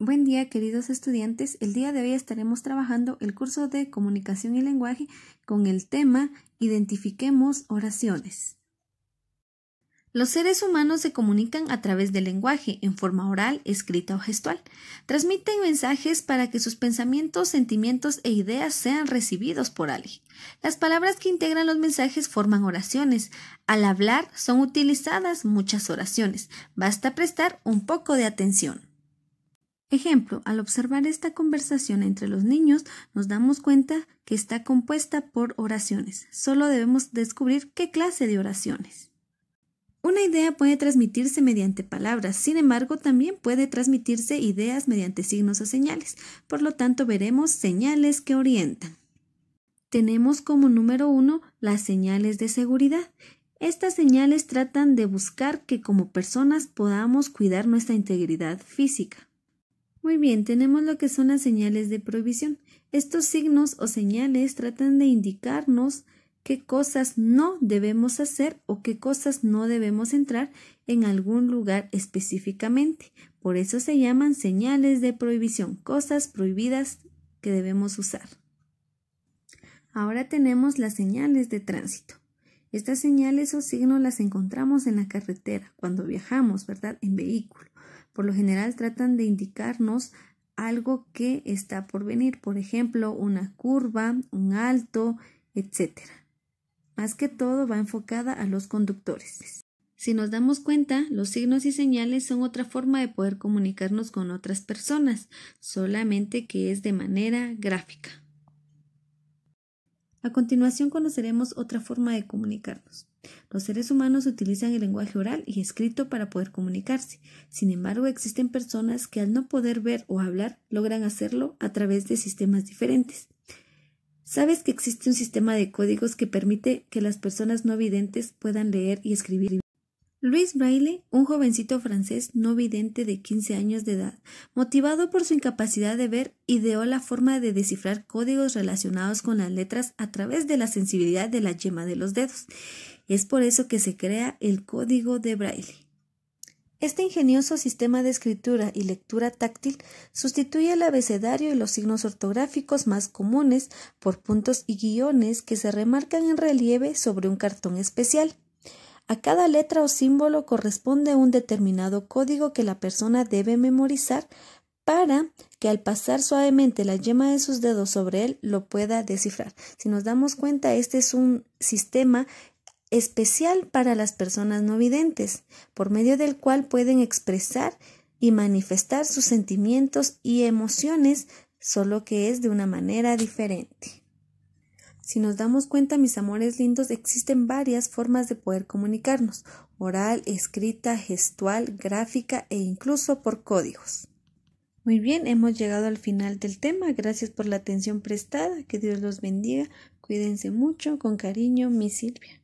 Buen día, queridos estudiantes. El día de hoy estaremos trabajando el curso de comunicación y lenguaje con el tema Identifiquemos oraciones. Los seres humanos se comunican a través del lenguaje, en forma oral, escrita o gestual. Transmiten mensajes para que sus pensamientos, sentimientos e ideas sean recibidos por alguien. Las palabras que integran los mensajes forman oraciones. Al hablar son utilizadas muchas oraciones. Basta prestar un poco de atención. Ejemplo, al observar esta conversación entre los niños, nos damos cuenta que está compuesta por oraciones. Solo debemos descubrir qué clase de oraciones. Una idea puede transmitirse mediante palabras, sin embargo, también puede transmitirse ideas mediante signos o señales. Por lo tanto, veremos señales que orientan. Tenemos como número uno las señales de seguridad. Estas señales tratan de buscar que como personas podamos cuidar nuestra integridad física. Muy bien, tenemos lo que son las señales de prohibición. Estos signos o señales tratan de indicarnos qué cosas no debemos hacer o qué cosas no debemos entrar en algún lugar específicamente. Por eso se llaman señales de prohibición, cosas prohibidas que debemos usar. Ahora tenemos las señales de tránsito. Estas señales o signos las encontramos en la carretera, cuando viajamos, ¿verdad? En vehículo por lo general tratan de indicarnos algo que está por venir, por ejemplo, una curva, un alto, etc. Más que todo va enfocada a los conductores. Si nos damos cuenta, los signos y señales son otra forma de poder comunicarnos con otras personas, solamente que es de manera gráfica. A continuación conoceremos otra forma de comunicarnos. Los seres humanos utilizan el lenguaje oral y escrito para poder comunicarse. Sin embargo, existen personas que al no poder ver o hablar logran hacerlo a través de sistemas diferentes. ¿Sabes que existe un sistema de códigos que permite que las personas no videntes puedan leer y escribir? Luis Braille, un jovencito francés no vidente de 15 años de edad, motivado por su incapacidad de ver, ideó la forma de descifrar códigos relacionados con las letras a través de la sensibilidad de la yema de los dedos. Es por eso que se crea el código de Braille. Este ingenioso sistema de escritura y lectura táctil sustituye el abecedario y los signos ortográficos más comunes por puntos y guiones que se remarcan en relieve sobre un cartón especial. A cada letra o símbolo corresponde un determinado código que la persona debe memorizar para que al pasar suavemente la yema de sus dedos sobre él lo pueda descifrar. Si nos damos cuenta, este es un sistema especial para las personas no videntes, por medio del cual pueden expresar y manifestar sus sentimientos y emociones, solo que es de una manera diferente. Si nos damos cuenta, mis amores lindos, existen varias formas de poder comunicarnos, oral, escrita, gestual, gráfica e incluso por códigos. Muy bien, hemos llegado al final del tema. Gracias por la atención prestada. Que Dios los bendiga. Cuídense mucho. Con cariño, mi Silvia.